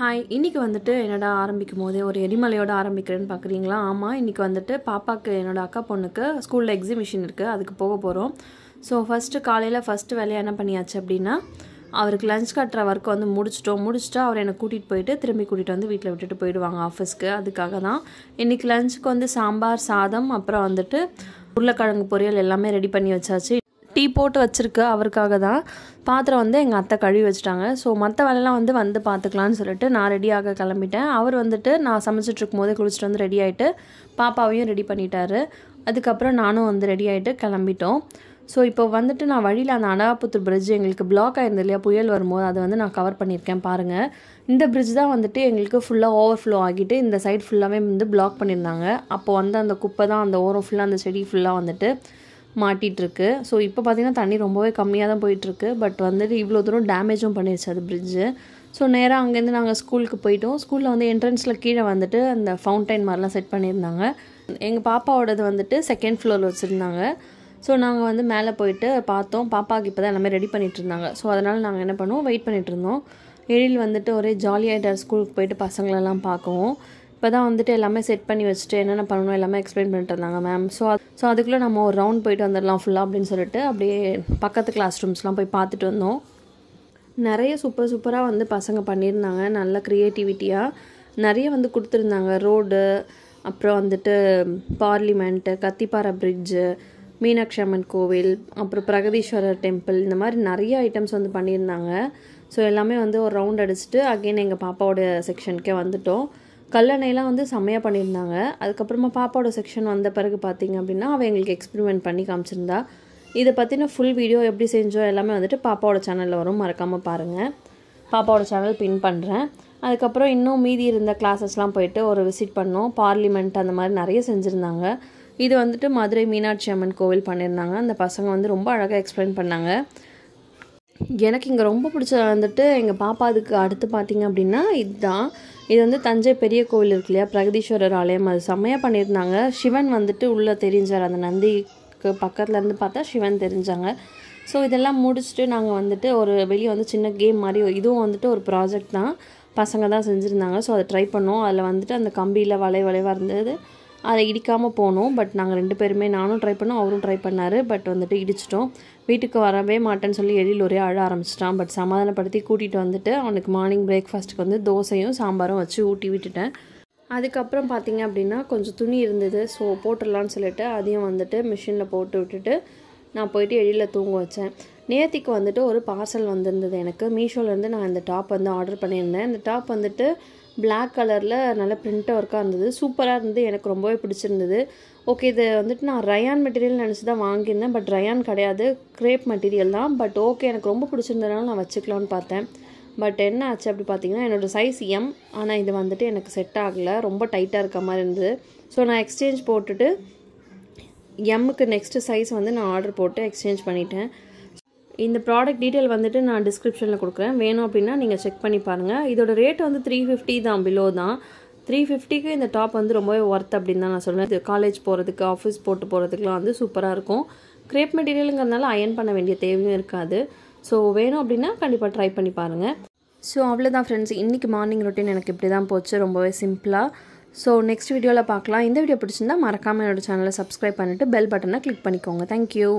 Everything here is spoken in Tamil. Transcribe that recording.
ஹாய் இன்றைக்கி வந்துட்டு என்னடா ஆரம்பிக்கும் போதே ஒரு எரிமலையோட ஆரம்பிக்கிறேன்னு பார்க்குறீங்களா ஆமாம் இன்றைக்கி வந்துட்டு பாப்பாவுக்கு என்னோடய அக்கா பொண்ணுக்கு ஸ்கூலில் எக்ஸிபிஷன் இருக்குது அதுக்கு போக போகிறோம் ஸோ ஃபஸ்ட்டு காலையில் ஃபஸ்ட்டு வேலையை என்ன பண்ணியாச்சு அப்படின்னா அவருக்கு லஞ்ச் கட்டுற ஒர்க்கை வந்து முடிச்சிட்டோம் முடிச்சுட்டு அவர் என்னை கூட்டிகிட்டு போயிட்டு திரும்பி கூட்டிகிட்டு வந்து வீட்டில் விட்டுட்டு போயிடுவாங்க ஆஃபீஸ்க்கு அதுக்காக தான் இன்றைக்கி லஞ்சுக்கு வந்து சாம்பார் சாதம் அப்புறம் வந்துட்டு உருளைக்கிழங்கு பொரியல் எல்லாமே ரெடி பண்ணி வச்சாச்சு டீ போட்டு வச்சுருக்கு அவருக்காக தான் பாத்திரம் வந்து எங்கள் அத்தை கழுவி வச்சுட்டாங்க ஸோ மற்ற வேலைலாம் வந்து வந்து பார்த்துக்கலான்னு சொல்லிட்டு நான் ரெடியாக கிளம்பிட்டேன் அவர் வந்துட்டு நான் சமைச்சிட்ருக்கும் போதே குளிச்சுட்டு வந்து ரெடி ஆகிட்டு பாப்பாவையும் ரெடி பண்ணிட்டாரு அதுக்கப்புறம் நானும் வந்து ரெடி ஆகிட்டு கிளம்பிட்டோம் ஸோ இப்போ வந்துட்டு நான் வழியில் அந்த அனாபுத்தூர் பிரிட்ஜ் எங்களுக்கு பிளாக் ஆயிருந்தது இல்லையா புயல் வரும்போது அதை வந்து நான் கவர் பண்ணியிருக்கேன் பாருங்கள் இந்த பிரிட்ஜ் தான் வந்துட்டு எங்களுக்கு ஃபுல்லாக ஓவர் ஃப்ளோ ஆகிட்டு இந்த சைடு ஃபுல்லாகவே வந்து பிளாக் பண்ணியிருந்தாங்க அப்போ வந்து அந்த குப்பை தான் அந்த ஓரம் ஃபுல்லாக அந்த செடி ஃபுல்லாக வந்துட்டு மாட்டிகிட்ருக்கு ஸோ இப்போ பார்த்திங்கன்னா தண்ணி ரொம்பவே கம்மியாக தான் போயிட்டுருக்கு பட் வந்துட்டு இவ்வளோ தூரம் டேமேஜும் பண்ணிடுச்சு அது பிரிட்ஜு ஸோ நேராக அங்கேருந்து நாங்கள் ஸ்கூலுக்கு போயிட்டோம் ஸ்கூலில் வந்து என்ட்ரன்ஸில் கீழே வந்துட்டு அந்த ஃபவுண்டைன் மாதிரிலாம் செட் பண்ணியிருந்தாங்க எங்கள் பாப்பாவோடது வந்துட்டு செகண்ட் ஃப்ளோரில் வச்சுருந்தாங்க ஸோ நாங்கள் வந்து மேலே போயிட்டு பார்த்தோம் பாப்பாவுக்கு இப்போ தான் எல்லாமே ரெடி பண்ணிகிட்டு இருந்தாங்க ஸோ அதனால் நாங்கள் என்ன பண்ணுவோம் வெயிட் பண்ணிகிட்டு இருந்தோம் எழில் வந்துட்டு ஒரே ஜாலியாகிட்டார் ஸ்கூலுக்கு போயிட்டு பசங்களெல்லாம் பார்க்கவும் இப்போ தான் வந்துட்டு எல்லாமே செட் பண்ணி வச்சுட்டு என்னென்ன பண்ணணும் எல்லாமே எக்ஸ்பிளைன் பண்ணிட்டு இருந்தாங்க மேம் ஸோ ஸோ அதுக்குள்ளே நம்ம ஒரு ரவுண்ட் போயிட்டு வந்துடலாம் ஃபுல்லாக அப்படின்னு சொல்லிட்டு அப்படியே பக்கத்து கிளாஸ் ரூம்ஸ்லாம் போய் பார்த்துட்டு வந்தோம் நிறைய சூப்பர் சூப்பராக வந்து பசங்க பண்ணியிருந்தாங்க நல்ல க்ரியேட்டிவிட்டியாக நிறைய வந்து கொடுத்துருந்தாங்க ரோடு அப்புறம் வந்துட்டு பார்லிமெண்ட்டு கத்திப்பாறை பிரிட்ஜு மீனாட்சி அம்மன் கோவில் அப்புறம் பிரகதீஸ்வரர் டெம்பிள் இந்த மாதிரி நிறைய ஐட்டம்ஸ் வந்து பண்ணியிருந்தாங்க ஸோ எல்லாமே வந்து ஒரு ரவுண்ட் அடிச்சுட்டு அகெயின் எங்கள் பாப்பாவோட செக்ஷனுக்கே வந்துவிட்டோம் கல்லணையெல்லாம் வந்து செம்மையாக பண்ணியிருந்தாங்க அதுக்கப்புறமா பாப்பாவோட செக்ஷன் வந்த பிறகு பார்த்திங்க அப்படின்னா அவள் எங்களுக்கு எக்ஸ்பிரிமெண்ட் பண்ணி காமிச்சிருந்தா இதை பற்றின ஃபுல் வீடியோ எப்படி செஞ்சோ எல்லாமே வந்துட்டு பாப்பாவோட சேனலில் வரும் மறக்காமல் பாருங்கள் பாப்பாவோட சேனல் பின் பண்ணுறேன் அதுக்கப்புறம் இன்னும் மீதி இருந்த கிளாஸஸ்லாம் போயிட்டு ஒரு விசிட் பண்ணோம் பார்லிமெண்ட் அந்த மாதிரி நிறைய செஞ்சுருந்தாங்க இது வந்துட்டு மதுரை மீனாட்சி அம்மன் கோவில் பண்ணியிருந்தாங்க அந்த பசங்க வந்து ரொம்ப அழகாக எக்ஸ்பிளைன் பண்ணாங்க எனக்கு இங்கே ரொம்ப பிடிச்சது வந்துட்டு எங்கள் பாப்பா அதுக்கு அடுத்து பார்த்திங்க அப்படின்னா இதுதான் இது வந்து தஞ்சை பெரிய கோவில் இருக்கு இல்லையா பிரகதீஸ்வரர் ஆலயம் அது செம்மையாக பண்ணியிருந்தாங்க சிவன் வந்துட்டு உள்ளே தெரிஞ்சார் அந்த நந்திக்கு பக்கத்துலேருந்து பார்த்தா சிவன் தெரிஞ்சாங்க ஸோ இதெல்லாம் முடிச்சுட்டு நாங்கள் வந்துட்டு ஒரு வெளியே வந்து சின்ன கேம் மாதிரி இதுவும் வந்துட்டு ஒரு ப்ராஜெக்ட் தான் பசங்க தான் செஞ்சுருந்தாங்க ஸோ அதை ட்ரை பண்ணோம் அதில் வந்துட்டு அந்த கம்பியில் வளை வளைவாக இருந்தது அதை இடிக்காமல் போனோம் பட் நாங்கள் ரெண்டு பேருமே நானும் ட்ரை பண்ணோம் அவரும் ட்ரை பண்ணார் பட் வந்துட்டு இடிச்சிட்டோம் வீட்டுக்கு வரவே மாட்டேன்னு சொல்லி எழில் ஒரே அழ ஆரம்பிச்சிட்டான் பட் சமாதானப்படுத்தி கூட்டிகிட்டு வந்துட்டு அவனுக்கு மார்னிங் பிரேக்ஃபாஸ்ட்டுக்கு வந்து தோசையும் சாம்பாரும் வச்சு ஊட்டி விட்டுட்டேன் அதுக்கப்புறம் பார்த்திங்க அப்படின்னா கொஞ்சம் துணி இருந்தது ஸோ போட்டுடலான்னு சொல்லிட்டு அதையும் வந்துட்டு மிஷினில் போட்டு விட்டுட்டு நான் போயிட்டு எழியில் தூங்க வச்சேன் நேத்திக்கு வந்துட்டு ஒரு பார்சல் வந்திருந்தது எனக்கு மீஷோலேருந்து நான் இந்த டாப் வந்து ஆர்டர் பண்ணியிருந்தேன் இந்த டாப் வந்துட்டு பிளாக் கலரில் நல்ல பிரிண்ட் ஒர்க்காக இருந்தது சூப்பராக இருந்தது எனக்கு ரொம்பவே பிடிச்சிருந்தது ஓகே இது வந்துட்டு நான் ரயான் மெட்டீரியல் நினச்சி தான் வாங்கியிருந்தேன் பட் ரயான் கிடையாது க்ரேப் மெட்டீரியல் தான் பட் ஓகே எனக்கு ரொம்ப பிடிச்சிருந்ததுனால நான் வச்சுக்கலான்னு பார்த்தேன் பட் என்ன ஆச்சு அப்படி பார்த்தீங்கன்னா என்னோடய சைஸ் எம் ஆனால் இது வந்துட்டு எனக்கு செட் ஆகலை ரொம்ப டைட்டாக இருக்க மாதிரி இருந்தது ஸோ நான் எக்ஸ்சேஞ்ச் போட்டுட்டு எம்முக்கு நெக்ஸ்ட்டு சைஸ் வந்து நான் ஆர்டர் போட்டு எக்ஸ்சேஞ்ச் பண்ணிட்டேன் இந்த ப்ராடக்ட் டீட்டெயில் வந்துட்டு நான் டிஸ்கிரிப்ஷனில் கொடுக்குறேன் வேணும் அப்படின்னா நீங்கள் செக் பண்ணி பாருங்கள் இதோட ரேட் வந்து த்ரீ ஃபிஃப்டி தான் பிலோ தான் த்ரீ ஃபிஃப்டிக்கு இந்த டாப் வந்து ரொம்பவே ஒர்த் அப்படின்னு தான் நான் சொல்லுவேன் இது காலேஜ் போகிறதுக்கு ஆஃபீஸ் போட்டு போகிறதுக்குலாம் வந்து சூப்பராக இருக்கும் க்ரேப் மெட்டீரியலுங்கிறதுனால அயன் பண்ண வேண்டிய தேவையும் இருக்காது ஸோ வேணும் அப்படின்னா கண்டிப்பாக ட்ரை பண்ணி பாருங்கள் ஸோ அவ்வளோதான் ஃப்ரெண்ட்ஸ் இன்றைக்கி மார்னிங் ரொட்டீன் எனக்கு இப்படி தான் போச்சு ரொம்பவே சிம்பிளாக ஸோ நெக்ஸ்ட் வீடியோவில் பார்க்கலாம் இந்த வீடியோ பிடிச்சிருந்தால் மறக்காமல் என்னோடய சேனலை சப்ஸ்கிரைப் பண்ணிவிட்டு பெல் பட்டனை கிளிக் பண்ணிக்கோங்க தேங்க்யூ